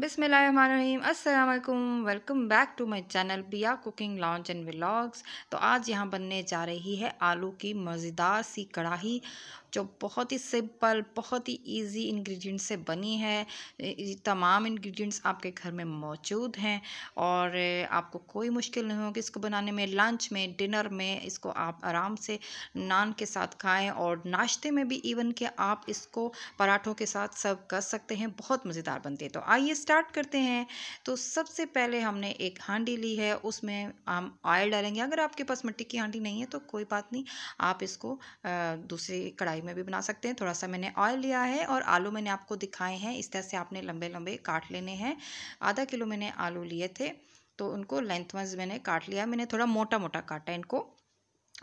बिसमीम अस्सलाम welcome back to my channel बिया कुकिंग लॉन्च एंड व्लॉग्स तो आज यहाँ बनने जा रही है आलू की मज़ेदार सी कढ़ाई जो बहुत ही सिंपल बहुत ही इजी इंग्रेडिएंट से बनी है तमाम इंग्रेडिएंट्स आपके घर में मौजूद हैं और आपको कोई मुश्किल नहीं होगी इसको बनाने में लंच में डिनर में इसको आप आराम से नान के साथ खाएं और नाश्ते में भी इवन के आप इसको पराठों के साथ सर्व कर सकते हैं बहुत मज़ेदार बनती है तो आइए स्टार्ट करते हैं तो सबसे पहले हमने एक हांडी ली है उसमें हम ऑयल डालेंगे अगर आपके पास मिट्टी की हांडी नहीं है तो कोई बात नहीं आप इसको दूसरी कढ़ाई में भी बना सकते हैं थोड़ा सा मैंने ऑयल लिया है और आलू मैंने आपको दिखाए हैं इस तरह से आपने लंबे लंबे काट लेने हैं आधा किलो मैंने आलू लिए थे तो उनको लेंथ वाइज मैंने काट लिया मैंने थोड़ा मोटा मोटा काटा इनको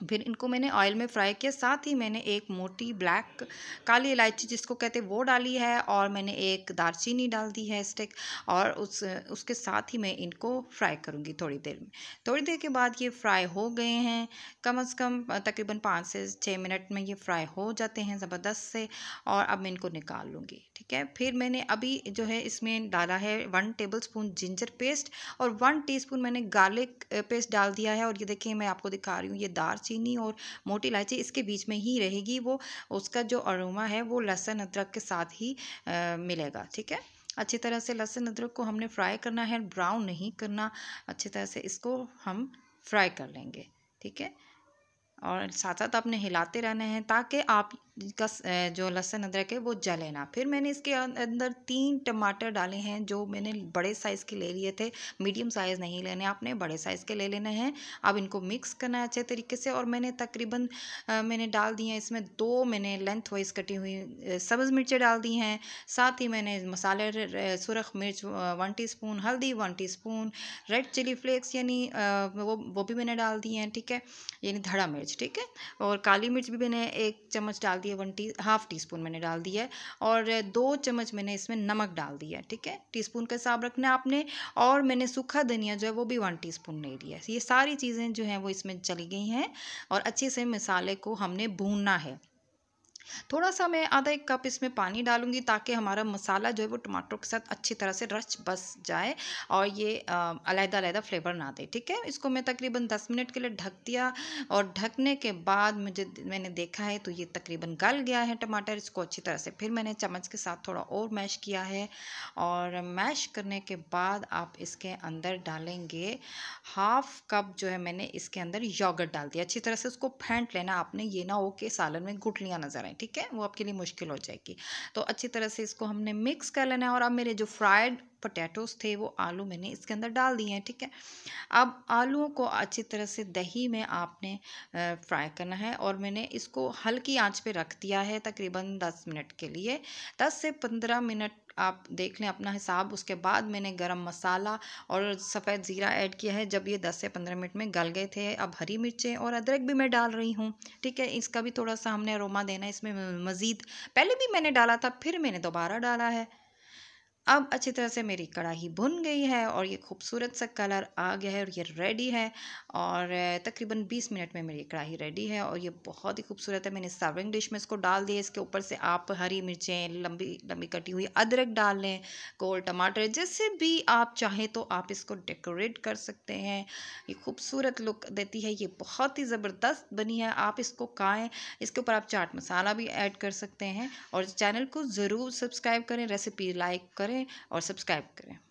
फिर इनको मैंने ऑयल में फ्राई किया साथ ही मैंने एक मोटी ब्लैक काली इलायची जिसको कहते हैं वो डाली है और मैंने एक दालचीनी डाल दी है स्टिक और उस उसके साथ ही मैं इनको फ्राई करूँगी थोड़ी देर में थोड़ी देर के बाद ये फ्राई हो गए हैं कम अज़ कम तकरीबन पाँच से छः मिनट में ये फ्राई हो जाते हैं ज़बरदस्त से और अब मैं इनको निकाल लूँगी ठीक है फिर मैंने अभी जो है इसमें डाला है one tablespoon ginger paste और वन टी मैंने गार्लिक पेस्ट डाल दिया है और ये देखिए मैं आपको दिखा रही हूँ ये दार दालचीनी और मोटी इलायची इसके बीच में ही रहेगी वो उसका जो अरोमा है वो लहसुन अदरक के साथ ही आ, मिलेगा ठीक है अच्छी तरह से लहसुन अदरक को हमने फ्राई करना है ब्राउन नहीं करना अच्छी तरह से इसको हम फ्राई कर लेंगे ठीक है और साथ साथ आपने हिलाते रहना है ताकि आप का जो लहसुन अदरक है वो जले ना फिर मैंने इसके अं, अंदर तीन टमाटर डाले हैं जो मैंने बड़े साइज़ के ले लिए थे मीडियम साइज़ नहीं लेने आपने बड़े साइज़ के ले लेने हैं अब इनको मिक्स करना है अच्छे तरीके से और मैंने तकरीबन मैंने डाल दिए हैं इसमें दो मैंने लेंथ वाइज कटी हुई सब्ज़ मिर्चें डाल दी हैं साथ ही मैंने मसाले सुरख मिर्च वन टी हल्दी one T red chilli flakes यानी वो वो भी मैंने डाल दिए हैं ठीक है यानी धड़ा मिर्च ठीक है और काली मिर्च भी मैंने एक चम्मच डाल दिया one T half teaspoon मैंने डाल दिया है और दो चम्मच मैंने इसमें नमक डाल दिया है ठीक है टी स्पून का हिसाब रखना है आपने और मैंने सूखा धनिया जो है वो भी वन टी स्पून ले लिया है ये सारी चीज़ें जो हैं वो इसमें चली गई हैं और अच्छे से मसाले को हमने भूनना है थोड़ा सा मैं आधा एक कप इसमें पानी डालूंगी ताकि हमारा मसाला जो है वो टमाटर के साथ अच्छी तरह से रच बस जाए और ये अलहदा अलहदा फ्लेवर ना दे ठीक है इसको मैं तकरीबन दस मिनट के लिए ढक दिया और ढकने के बाद मुझे मैंने देखा है तो ये तकरीबन गल गया है टमाटर इसको अच्छी तरह से फिर मैंने चम्मच के साथ थोड़ा और मैश किया है और मैश करने के बाद आप इसके अंदर डालेंगे हाफ कप जो है मैंने इसके अंदर योगट डाल दिया अच्छी तरह से उसको फेंट लेना आपने ये ना हो कि सालन में गुटलियाँ नज़र आए ठीक है वो आपके लिए मुश्किल हो जाएगी तो अच्छी तरह से इसको हमने मिक्स कर लेना है और अब मेरे जो फ्राइड पोटैटोस थे वो आलू मैंने इसके अंदर डाल दिए हैं ठीक है अब आलूओं को अच्छी तरह से दही में आपने फ्राई करना है और मैंने इसको हल्की आंच पे रख दिया है तकरीबन 10 मिनट के लिए 10 से 15 मिनट आप देख लें अपना हिसाब उसके बाद मैंने गरम मसाला और सफ़ेद ज़ीरा ऐड किया है जब ये 10 से 15 मिनट में गल गए थे अब हरी मिर्चें और अदरक भी मैं डाल रही हूँ ठीक है इसका भी थोड़ा सा हमने अरोमा देना है इसमें मज़ीद पहले भी मैंने डाला था फिर मैंने दोबारा डाला है अब अच्छी तरह से मेरी कढ़ाई भुन गई है और ये खूबसूरत सा कलर आ गया है और ये रेडी है और तकरीबन 20 मिनट में मेरी कढ़ाई रेडी है और ये बहुत ही खूबसूरत है मैंने सर्विंग डिश में इसको डाल दिया इसके ऊपर से आप हरी मिर्चें लंबी लंबी कटी हुई अदरक डाल लें गोल टमाटर जैसे भी आप चाहें तो आप इसको डेकोरेट कर सकते हैं ये खूबसूरत लुक देती है ये बहुत ही ज़बरदस्त बनी है आप इसको खाएँ इसके ऊपर आप चाट मसाला भी ऐड कर सकते हैं और चैनल को ज़रूर सब्सक्राइब करें रेसिपी लाइक करें करें और सब्सक्राइब करें